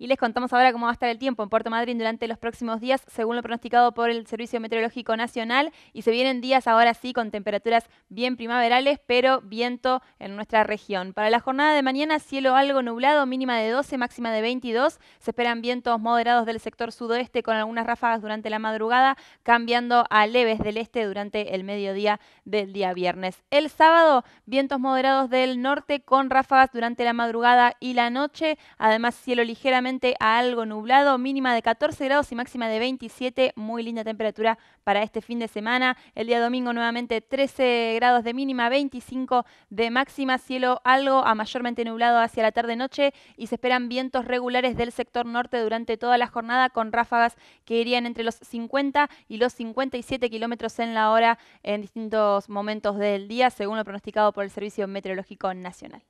Y les contamos ahora cómo va a estar el tiempo en Puerto Madryn durante los próximos días, según lo pronosticado por el Servicio Meteorológico Nacional. Y se vienen días ahora sí con temperaturas bien primaverales, pero viento en nuestra región. Para la jornada de mañana, cielo algo nublado, mínima de 12, máxima de 22. Se esperan vientos moderados del sector sudoeste con algunas ráfagas durante la madrugada, cambiando a leves del este durante el mediodía del día viernes. El sábado, vientos moderados del norte con ráfagas durante la madrugada y la noche. Además, cielo ligeramente a algo nublado, mínima de 14 grados y máxima de 27. Muy linda temperatura para este fin de semana. El día domingo nuevamente 13 grados de mínima, 25 de máxima, cielo algo a mayormente nublado hacia la tarde-noche y se esperan vientos regulares del sector norte durante toda la jornada con ráfagas que irían entre los 50 y los 57 kilómetros en la hora en distintos momentos del día, según lo pronosticado por el Servicio Meteorológico Nacional.